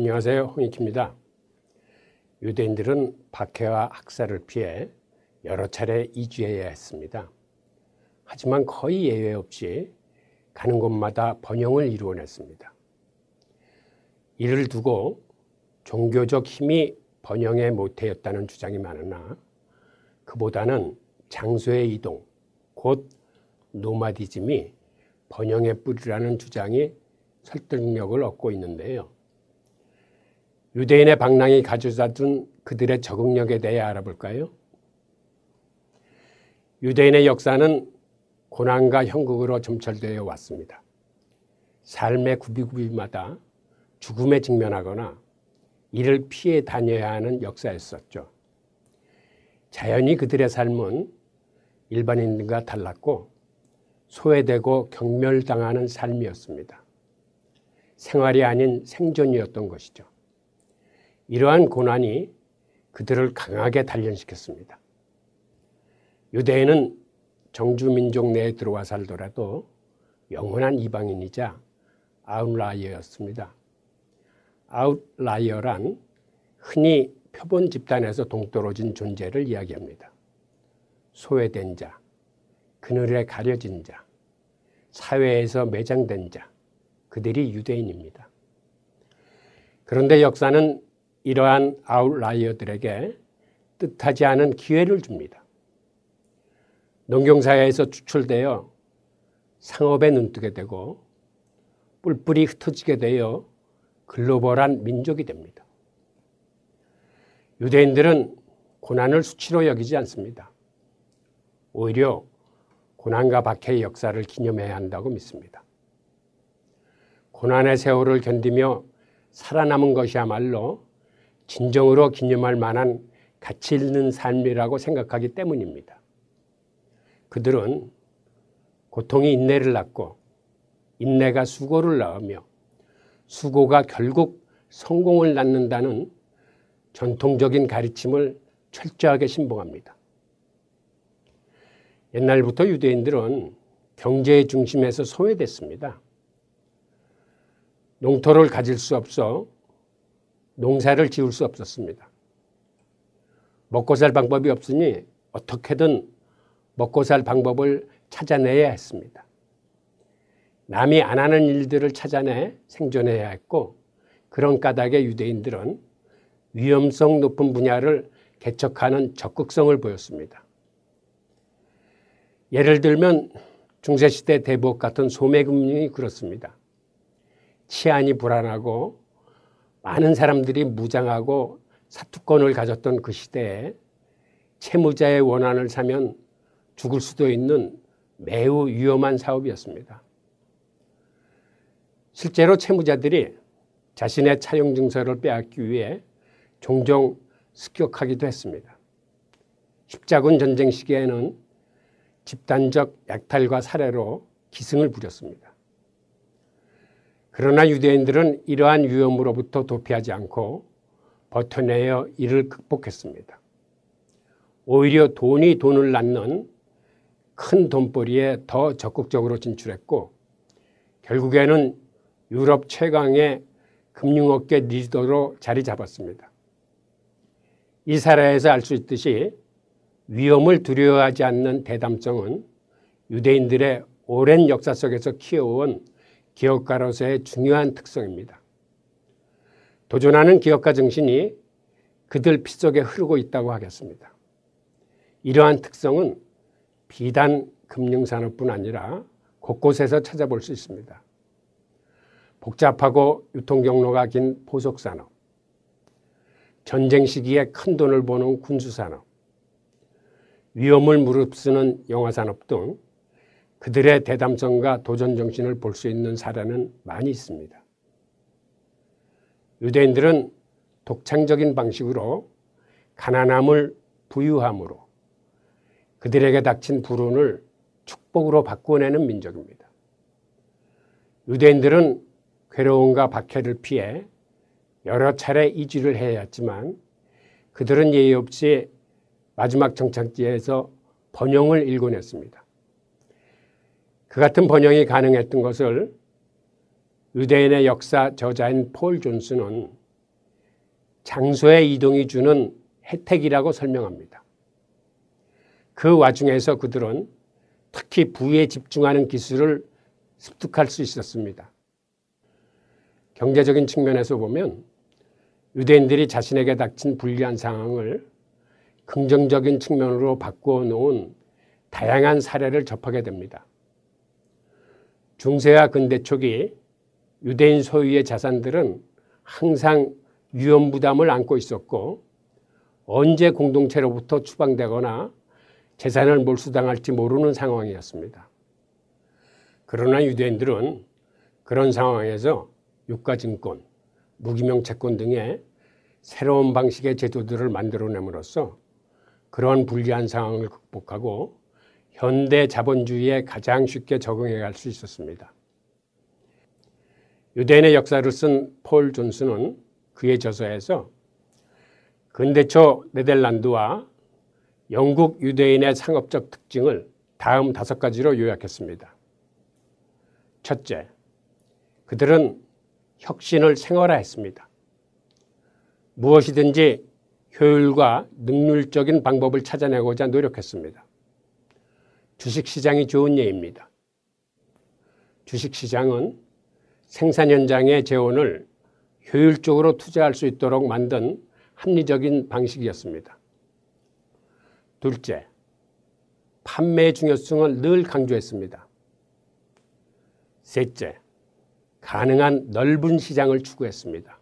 안녕하세요. 홍익희입니다. 유대인들은 박해와 학살을 피해 여러 차례 이주해야 했습니다. 하지만 거의 예외 없이 가는 곳마다 번영을 이루어냈습니다. 이를 두고 종교적 힘이 번영의 모태였다는 주장이 많으나 그보다는 장소의 이동, 곧 노마디즘이 번영의 뿌리라는 주장이 설득력을 얻고 있는데요. 유대인의 방랑이 가져다 준 그들의 적응력에 대해 알아볼까요? 유대인의 역사는 고난과 형국으로 점철되어 왔습니다. 삶의 구비구비마다 죽음에 직면하거나 이를 피해 다녀야 하는 역사였었죠. 자연히 그들의 삶은 일반인과 달랐고 소외되고 경멸당하는 삶이었습니다. 생활이 아닌 생존이었던 것이죠. 이러한 고난이 그들을 강하게 단련시켰습니다. 유대인은 정주민족 내에 들어와 살더라도 영원한 이방인이자 아웃라이어였습니다. 아웃라이어란 흔히 표본 집단에서 동떨어진 존재를 이야기합니다. 소외된 자, 그늘에 가려진 자, 사회에서 매장된 자, 그들이 유대인입니다. 그런데 역사는 이러한 아웃라이어들에게 뜻하지 않은 기회를 줍니다. 농경사회에서 추출되어 상업에 눈뜨게 되고 뿔뿔이 흩어지게 되어 글로벌한 민족이 됩니다. 유대인들은 고난을 수치로 여기지 않습니다. 오히려 고난과 박해의 역사를 기념해야 한다고 믿습니다. 고난의 세월을 견디며 살아남은 것이야말로 진정으로 기념할 만한 가치 있는 삶이라고 생각하기 때문입니다. 그들은 고통이 인내를 낳고 인내가 수고를 낳으며 수고가 결국 성공을 낳는다는 전통적인 가르침을 철저하게 신봉합니다. 옛날부터 유대인들은 경제의 중심에서 소외됐습니다. 농토를 가질 수 없어 농사를 지을 수 없었습니다. 먹고 살 방법이 없으니 어떻게든 먹고 살 방법을 찾아내야 했습니다. 남이 안 하는 일들을 찾아내 생존해야 했고 그런 까닭에 유대인들은 위험성 높은 분야를 개척하는 적극성을 보였습니다. 예를 들면 중세시대 대복 같은 소매금융이 그렇습니다. 치안이 불안하고 많은 사람들이 무장하고 사투권을 가졌던 그 시대에 채무자의 원한을 사면 죽을 수도 있는 매우 위험한 사업이었습니다. 실제로 채무자들이 자신의 차용증서를 빼앗기 위해 종종 습격하기도 했습니다. 십자군 전쟁 시기에는 집단적 약탈과 살해로 기승을 부렸습니다. 그러나 유대인들은 이러한 위험으로부터 도피하지 않고 버텨내어 이를 극복했습니다. 오히려 돈이 돈을 낳는 큰 돈벌이에 더 적극적으로 진출했고 결국에는 유럽 최강의 금융업계 리더로 자리 잡았습니다. 이사례에서알 수 있듯이 위험을 두려워하지 않는 대담성은 유대인들의 오랜 역사 속에서 키워온 기업가로서의 중요한 특성입니다. 도전하는 기업가 정신이 그들 피 속에 흐르고 있다고 하겠습니다. 이러한 특성은 비단 금융산업뿐 아니라 곳곳에서 찾아볼 수 있습니다. 복잡하고 유통 경로가 긴 보석산업, 전쟁 시기에 큰 돈을 버는 군수산업, 위험을 무릅쓰는 영화산업 등 그들의 대담성과 도전 정신을 볼 수 있는 사례는 많이 있습니다. 유대인들은 독창적인 방식으로 가난함을 부유함으로 그들에게 닥친 불운을 축복으로 바꾸어내는 민족입니다. 유대인들은 괴로움과 박해를 피해 여러 차례 이주를 해왔지만 그들은 예의 없이 마지막 정착지에서 번영을 일궈냈습니다. 그 같은 번영이 가능했던 것을 유대인의 역사 저자인 폴 존슨은 장소의 이동이 주는 혜택이라고 설명합니다. 그 와중에서 그들은 특히 부에 위 집중하는 기술을 습득할 수 있었습니다. 경제적인 측면에서 보면 유대인들이 자신에게 닥친 불리한 상황을 긍정적인 측면으로 바꾸어 놓은 다양한 사례를 접하게 됩니다. 중세와 근대 초기 유대인 소유의 자산들은 항상 위험 부담을 안고 있었고 언제 공동체로부터 추방되거나 재산을 몰수당할지 모르는 상황이었습니다. 그러나 유대인들은 그런 상황에서 유가증권, 무기명 채권 등의 새로운 방식의 제도들을 만들어냄으로써 그러한 불리한 상황을 극복하고 현대 자본주의에 가장 쉽게 적응해 갈 수 있었습니다. 유대인의 역사를 쓴 폴 존슨은 그의 저서에서 근대초 네덜란드와 영국 유대인의 상업적 특징을 다음 다섯 가지로 요약했습니다. 첫째, 그들은 혁신을 생활화했습니다. 무엇이든지 효율과 능률적인 방법을 찾아내고자 노력했습니다. 주식시장이 좋은 예입니다. 주식시장은 생산 현장의 재원을 효율적으로 투자할 수 있도록 만든 합리적인 방식이었습니다. 둘째, 판매의 중요성을 늘 강조했습니다. 셋째, 가능한 넓은 시장을 추구했습니다.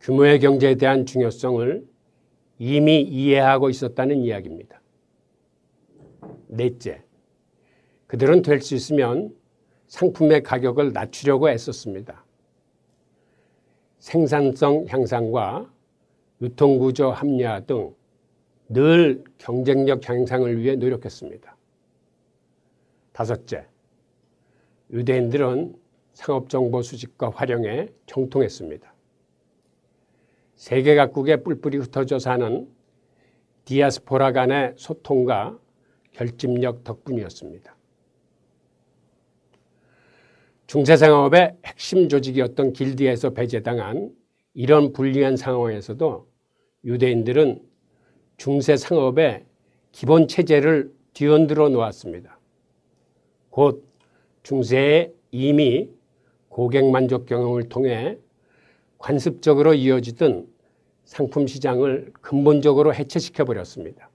규모의 경제에 대한 중요성을 이미 이해하고 있었다는 이야기입니다. 넷째, 그들은 될 수 있으면 상품의 가격을 낮추려고 애썼습니다. 생산성 향상과 유통구조 합리화 등 늘 경쟁력 향상을 위해 노력했습니다. 다섯째, 유대인들은 상업정보 수집과 활용에 정통했습니다. 세계 각국의 뿔뿔이 흩어져 사는 디아스포라 간의 소통과 결집력 덕분이었습니다. 중세상업의 핵심 조직이었던 길드에서 배제당한 이런 불리한 상황에서도 유대인들은 중세상업의 기본 체제를 뒤흔들어 놓았습니다. 곧 중세에 이미 고객 만족 경영을 통해 관습적으로 이어지던 상품 시장을 근본적으로 해체시켜 버렸습니다.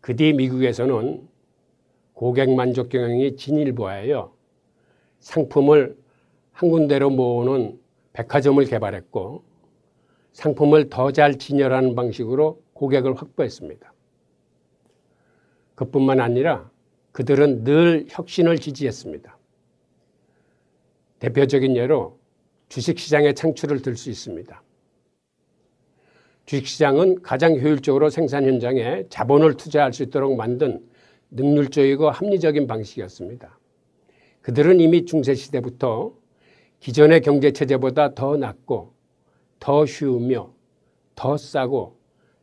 그뒤 미국에서는 고객 만족 경영이 진일보하여 상품을 한 군데로 모으는 백화점을 개발했고 상품을 더 잘 진열하는 방식으로 고객을 확보했습니다. 그뿐만 아니라 그들은 늘 혁신을 지지했습니다. 대표적인 예로 주식시장의 창출을 들 수 있습니다. 주식시장은 가장 효율적으로 생산 현장에 자본을 투자할 수 있도록 만든 능률적이고 합리적인 방식이었습니다. 그들은 이미 중세시대부터 기존의 경제체제보다 더 낫고 더 쉬우며 더 싸고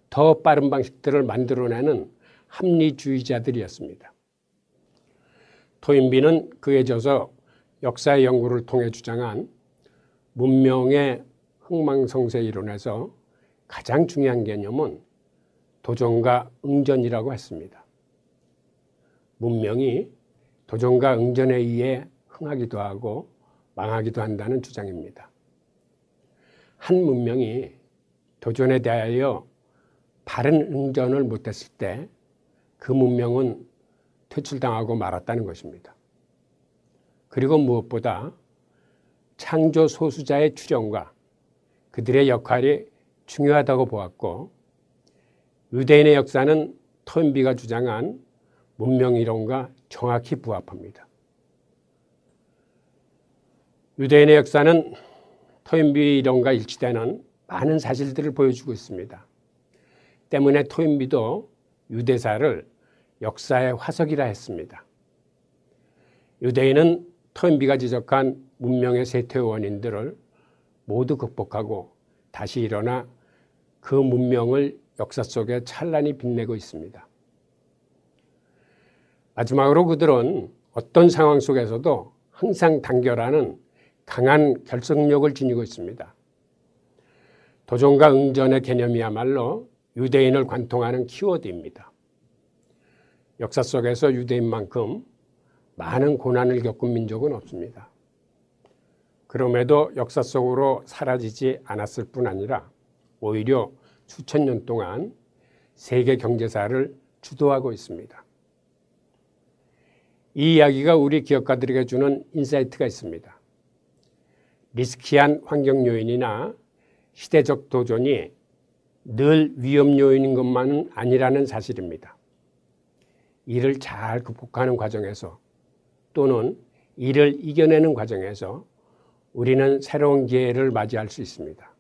더 빠른 방식들을 만들어내는 합리주의자들이었습니다. 토인비는 그에 져서 역사의 연구를 통해 주장한 문명의 흥망성세 이론에서 가장 중요한 개념은 도전과 응전이라고 했습니다. 문명이 도전과 응전에 의해 흥하기도 하고 망하기도 한다는 주장입니다. 한 문명이 도전에 대하여 바른 응전을 못했을 때 그 문명은 퇴출당하고 말았다는 것입니다. 그리고 무엇보다 창조 소수자의 출현과 그들의 역할이 중요하다고 보았고 유대인의 역사는 토인비가 주장한 문명이론과 정확히 부합합니다. 유대인의 역사는 토인비 이론과 일치되는 많은 사실들을 보여주고 있습니다. 때문에 토인비도 유대사를 역사의 화석이라 했습니다. 유대인은 토인비가 지적한 문명의 쇠퇴 원인들을 모두 극복하고 다시 일어나 그 문명을 역사 속에 찬란히 빛내고 있습니다. 마지막으로 그들은 어떤 상황 속에서도 항상 단결하는 강한 결속력을 지니고 있습니다. 도전과 응전의 개념이야말로 유대인을 관통하는 키워드입니다. 역사 속에서 유대인만큼 많은 고난을 겪은 민족은 없습니다. 그럼에도 역사 속으로 사라지지 않았을 뿐 아니라 오히려 수천 년 동안 세계 경제사를 주도하고 있습니다. 이 이야기가 우리 기업가들에게 주는 인사이트가 있습니다. 리스키한 환경 요인이나 시대적 도전이 늘 위험 요인인 것만은 아니라는 사실입니다. 이를 잘 극복하는 과정에서 또는 이를 이겨내는 과정에서 우리는 새로운 기회를 맞이할 수 있습니다.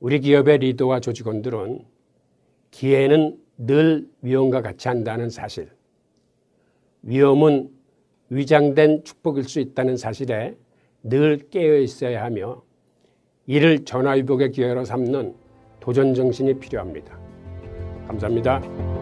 우리 기업의 리더와 조직원들은 기회는 늘 위험과 같이 한다는 사실, 위험은 위장된 축복일 수 있다는 사실에 늘 깨어 있어야 하며 이를 전화위복의 기회로 삼는 도전 정신이 필요합니다. 감사합니다.